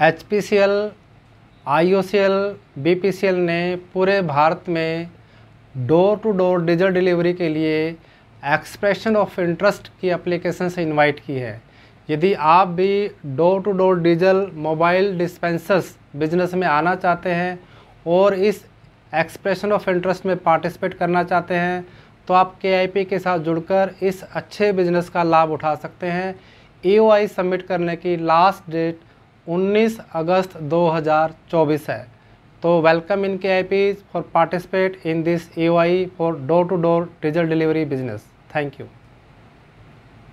H P C L I O C L B P C L ने पूरे भारत में door to door diesel delivery के लिए expression of interest की application से इनवाइट की है यदि आप भी door to door diesel mobile dispensers business में आना चाहते हैं और इस एक्सप्रेशन ऑफ इंटरेस्ट में पार्टिसिपेट करना चाहते हैं तो आप के के साथ जुड़कर इस अच्छे बिजनेस का लाभ उठा सकते हैं ए सबमिट करने की लास्ट डेट 19 अगस्त 2024 है तो welcome in K I for participate in this a for door to door digital delivery business thank you